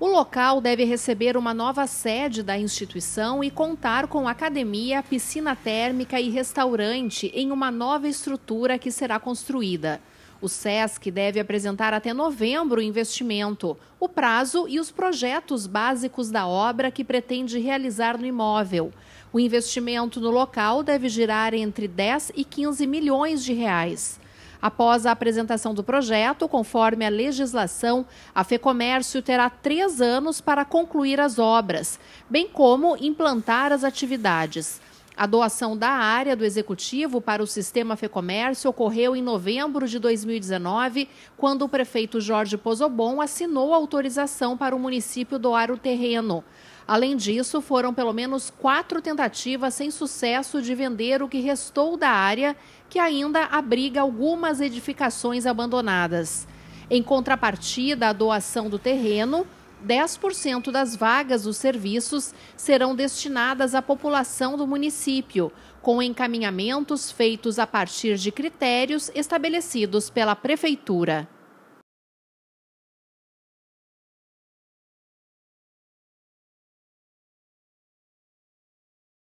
O local deve receber uma nova sede da instituição e contar com academia, piscina térmica e restaurante em uma nova estrutura que será construída. O SESC deve apresentar até novembro o investimento, o prazo e os projetos básicos da obra que pretende realizar no imóvel. O investimento no local deve girar entre 10 e 15 milhões de reais. Após a apresentação do projeto, conforme a legislação, a FEComércio terá três anos para concluir as obras, bem como implantar as atividades. A doação da área do executivo para o sistema FEComércio ocorreu em novembro de 2019, quando o prefeito Jorge Pozobon assinou a autorização para o município doar o terreno. Além disso, foram pelo menos quatro tentativas sem sucesso de vender o que restou da área, que ainda abriga algumas edificações abandonadas. Em contrapartida à doação do terreno, 10% das vagas dos serviços serão destinadas à população do município, com encaminhamentos feitos a partir de critérios estabelecidos pela Prefeitura.